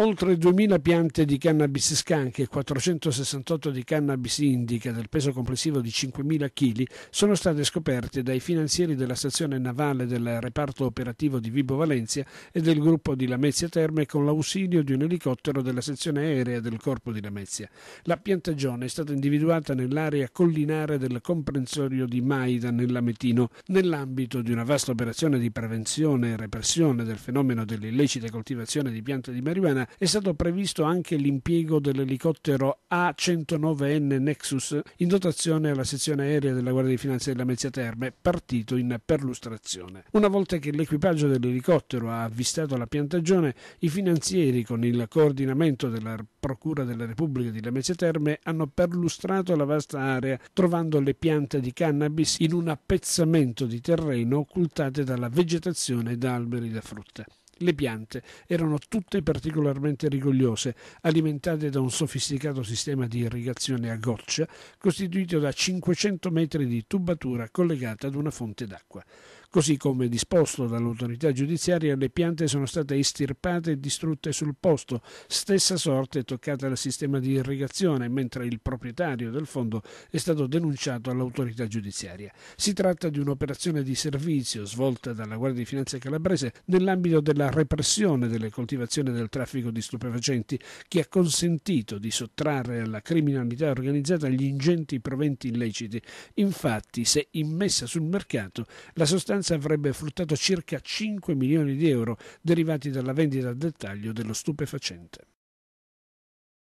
oltre 2.000 piante di cannabis scanche e 468 di cannabis indica del peso complessivo di 5.000 kg sono state scoperte dai finanzieri della stazione navale del reparto operativo di Vibo Valencia e del gruppo di Lamezia Terme con l'ausilio di un elicottero della sezione aerea del corpo di Lamezia. La piantagione è stata individuata nell'area collinare del comprensorio di Maida nell'Ametino nell'ambito di una vasta operazione di prevenzione e repressione del fenomeno dell'illecita coltivazione di piante di marijuana è stato previsto anche l'impiego dell'elicottero A109N Nexus in dotazione alla sezione aerea della Guardia di Finanza della Mezzia Terme, partito in perlustrazione. Una volta che l'equipaggio dell'elicottero ha avvistato la piantagione, i finanzieri, con il coordinamento della Procura della Repubblica di Lamezia Terme, hanno perlustrato la vasta area, trovando le piante di cannabis in un appezzamento di terreno occultate dalla vegetazione e da alberi da frutta. Le piante erano tutte particolarmente rigogliose, alimentate da un sofisticato sistema di irrigazione a goccia costituito da 500 metri di tubatura collegata ad una fonte d'acqua. Così come disposto dall'autorità giudiziaria, le piante sono state estirpate e distrutte sul posto. Stessa sorte è toccata al sistema di irrigazione, mentre il proprietario del fondo è stato denunciato all'autorità giudiziaria. Si tratta di un'operazione di servizio svolta dalla Guardia di Finanza calabrese nell'ambito della repressione delle coltivazioni del traffico di stupefacenti, che ha consentito di sottrarre alla criminalità organizzata gli ingenti proventi illeciti. Infatti, se immessa sul mercato, la sostanza Costanza avrebbe fruttato circa 5 milioni di euro derivati dalla vendita al dettaglio dello stupefacente.